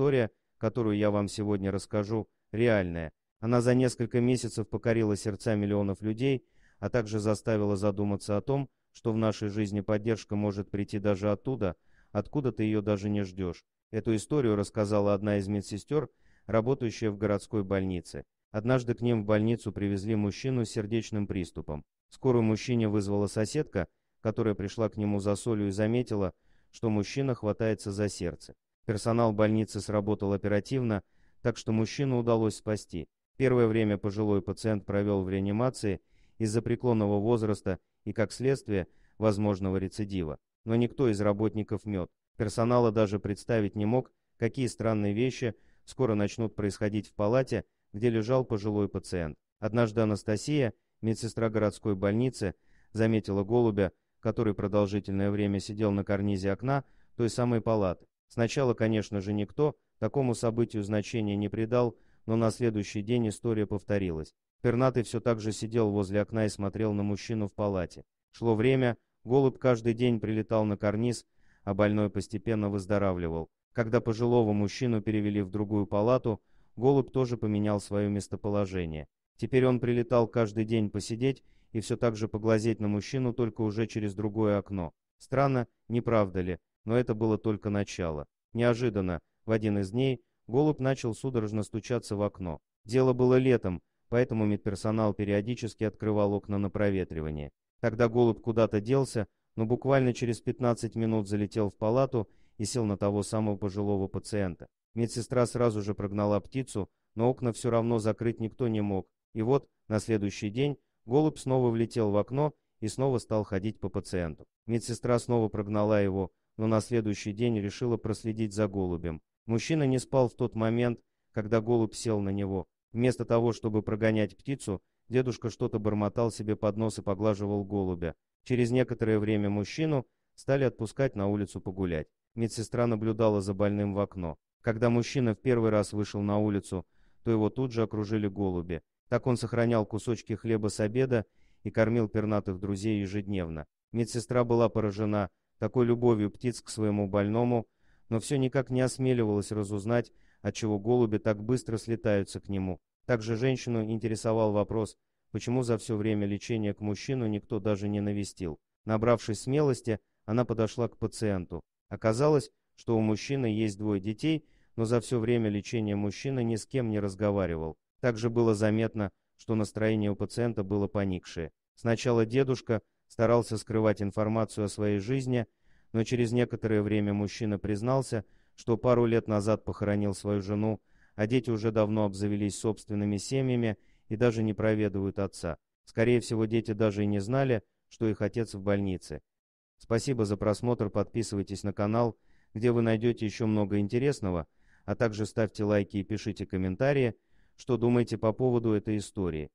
история, которую я вам сегодня расскажу, реальная. Она за несколько месяцев покорила сердца миллионов людей, а также заставила задуматься о том, что в нашей жизни поддержка может прийти даже оттуда, откуда ты ее даже не ждешь. Эту историю рассказала одна из медсестер, работающая в городской больнице. Однажды к ним в больницу привезли мужчину с сердечным приступом. Скорую мужчине вызвала соседка, которая пришла к нему за солью и заметила, что мужчина хватается за сердце. Персонал больницы сработал оперативно, так что мужчину удалось спасти. Первое время пожилой пациент провел в реанимации из-за преклонного возраста и, как следствие, возможного рецидива. Но никто из работников мед. Персонала даже представить не мог, какие странные вещи скоро начнут происходить в палате, где лежал пожилой пациент. Однажды Анастасия, медсестра городской больницы, заметила голубя, который продолжительное время сидел на карнизе окна той самой палаты. Сначала, конечно же, никто такому событию значения не придал, но на следующий день история повторилась. Пернатый все так же сидел возле окна и смотрел на мужчину в палате. Шло время, голубь каждый день прилетал на карниз, а больной постепенно выздоравливал. Когда пожилого мужчину перевели в другую палату, голубь тоже поменял свое местоположение. Теперь он прилетал каждый день посидеть и все так же поглазеть на мужчину только уже через другое окно. Странно, не правда ли, но это было только начало. Неожиданно, в один из дней, голубь начал судорожно стучаться в окно. Дело было летом, поэтому медперсонал периодически открывал окна на проветривание. Тогда голубь куда-то делся, но буквально через 15 минут залетел в палату и сел на того самого пожилого пациента. Медсестра сразу же прогнала птицу, но окна все равно закрыть никто не мог. И вот, на следующий день, голубь снова влетел в окно и снова стал ходить по пациенту. Медсестра снова прогнала его, но на следующий день решила проследить за голубем. Мужчина не спал в тот момент, когда голубь сел на него. Вместо того, чтобы прогонять птицу, дедушка что-то бормотал себе под нос и поглаживал голубя. Через некоторое время мужчину стали отпускать на улицу погулять. Медсестра наблюдала за больным в окно. Когда мужчина в первый раз вышел на улицу, то его тут же окружили голуби. Так он сохранял кусочки хлеба с обеда и кормил пернатых друзей ежедневно. Медсестра была поражена, такой любовью птиц к своему больному, но все никак не осмеливалась разузнать, отчего голуби так быстро слетаются к нему. Также женщину интересовал вопрос, почему за все время лечения к мужчину никто даже не навестил. Набравшись смелости, она подошла к пациенту. Оказалось, что у мужчины есть двое детей, но за все время лечения мужчина ни с кем не разговаривал. Также было заметно, что настроение у пациента было поникшее. Сначала дедушка старался скрывать информацию о своей жизни, но через некоторое время мужчина признался, что пару лет назад похоронил свою жену, а дети уже давно обзавелись собственными семьями и даже не проведывают отца. Скорее всего, дети даже и не знали, что их отец в больнице. Спасибо за просмотр, подписывайтесь на канал, где вы найдете еще много интересного, а также ставьте лайки и пишите комментарии, что думаете по поводу этой истории.